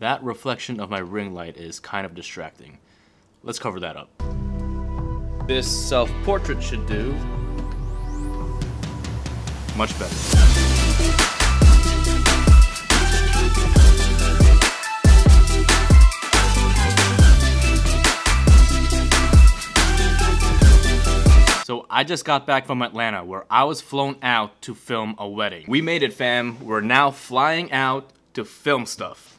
That reflection of my ring light is kind of distracting. Let's cover that up. This self-portrait should do. Much better. So I just got back from Atlanta where I was flown out to film a wedding. We made it fam, we're now flying out to film stuff.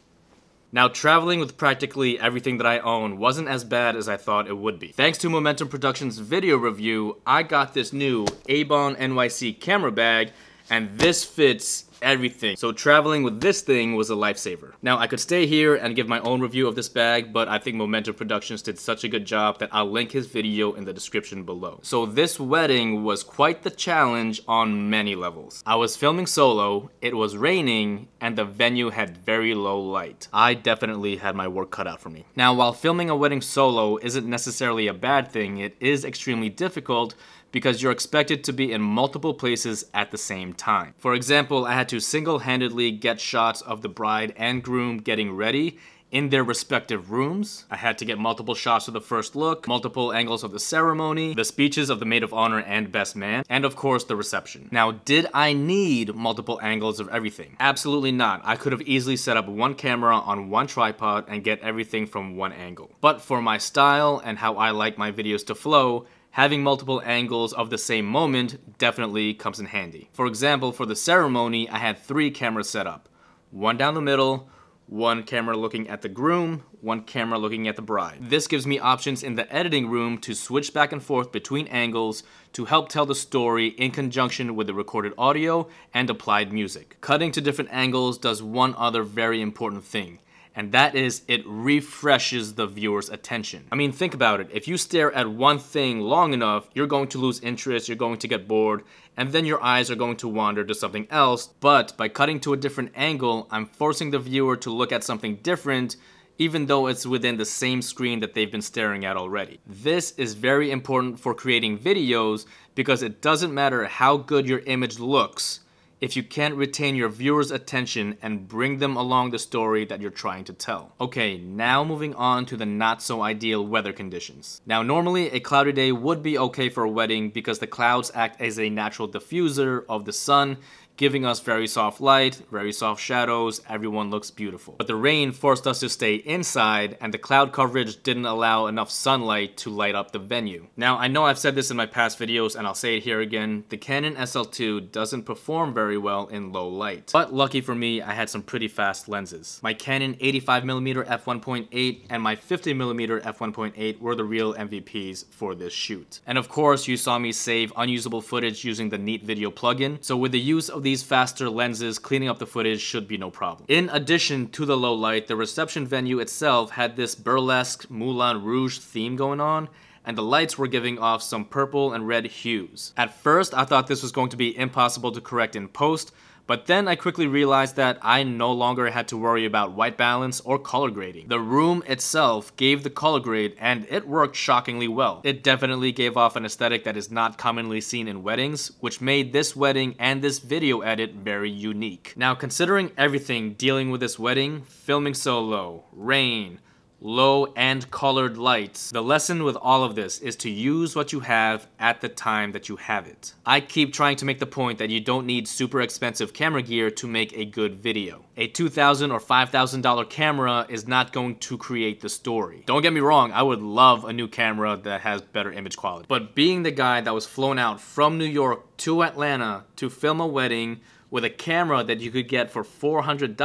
Now, traveling with practically everything that I own wasn't as bad as I thought it would be. Thanks to Momentum Productions video review, I got this new Avon NYC camera bag, and this fits everything. So traveling with this thing was a lifesaver. Now I could stay here and give my own review of this bag, but I think Momentum Productions did such a good job that I'll link his video in the description below. So this wedding was quite the challenge on many levels. I was filming solo, it was raining, and the venue had very low light. I definitely had my work cut out for me. Now while filming a wedding solo isn't necessarily a bad thing, it is extremely difficult because you're expected to be in multiple places at the same time. For example, I had to single handedly get shots of the bride and groom getting ready in their respective rooms. I had to get multiple shots of the first look, multiple angles of the ceremony, the speeches of the maid of honor and best man, and of course the reception. Now, did I need multiple angles of everything? Absolutely not. I could have easily set up one camera on one tripod and get everything from one angle. But for my style and how I like my videos to flow, having multiple angles of the same moment definitely comes in handy. For example, for the ceremony, I had three cameras set up. One down the middle, one camera looking at the groom, one camera looking at the bride. This gives me options in the editing room to switch back and forth between angles to help tell the story in conjunction with the recorded audio and applied music. Cutting to different angles does one other very important thing and that is it refreshes the viewer's attention. I mean, think about it. If you stare at one thing long enough, you're going to lose interest, you're going to get bored, and then your eyes are going to wander to something else. But by cutting to a different angle, I'm forcing the viewer to look at something different even though it's within the same screen that they've been staring at already. This is very important for creating videos because it doesn't matter how good your image looks, if you can't retain your viewers' attention and bring them along the story that you're trying to tell. Okay, now moving on to the not so ideal weather conditions. Now, normally a cloudy day would be okay for a wedding because the clouds act as a natural diffuser of the sun giving us very soft light, very soft shadows, everyone looks beautiful. But the rain forced us to stay inside and the cloud coverage didn't allow enough sunlight to light up the venue. Now I know I've said this in my past videos and I'll say it here again, the Canon SL2 doesn't perform very well in low light. But lucky for me, I had some pretty fast lenses. My Canon 85mm f1.8 and my 50mm f1.8 were the real MVPs for this shoot. And of course, you saw me save unusable footage using the Neat Video plugin. So with the use of the these faster lenses, cleaning up the footage should be no problem. In addition to the low light, the reception venue itself had this burlesque Moulin Rouge theme going on, and the lights were giving off some purple and red hues. At first, I thought this was going to be impossible to correct in post, but then I quickly realized that I no longer had to worry about white balance or color grading. The room itself gave the color grade and it worked shockingly well. It definitely gave off an aesthetic that is not commonly seen in weddings, which made this wedding and this video edit very unique. Now considering everything dealing with this wedding, filming solo, rain, low and colored lights. The lesson with all of this is to use what you have at the time that you have it. I keep trying to make the point that you don't need super expensive camera gear to make a good video. A $2,000 or $5,000 camera is not going to create the story. Don't get me wrong, I would love a new camera that has better image quality. But being the guy that was flown out from New York to Atlanta to film a wedding with a camera that you could get for $400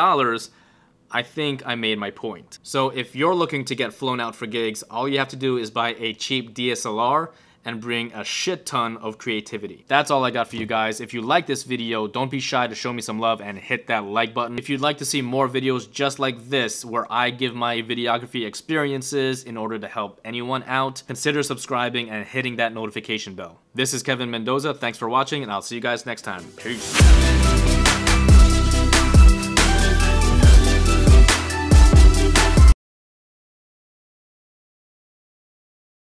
I think I made my point. So if you're looking to get flown out for gigs, all you have to do is buy a cheap DSLR and bring a shit ton of creativity. That's all I got for you guys. If you like this video, don't be shy to show me some love and hit that like button. If you'd like to see more videos just like this, where I give my videography experiences in order to help anyone out, consider subscribing and hitting that notification bell. This is Kevin Mendoza. Thanks for watching and I'll see you guys next time. Peace.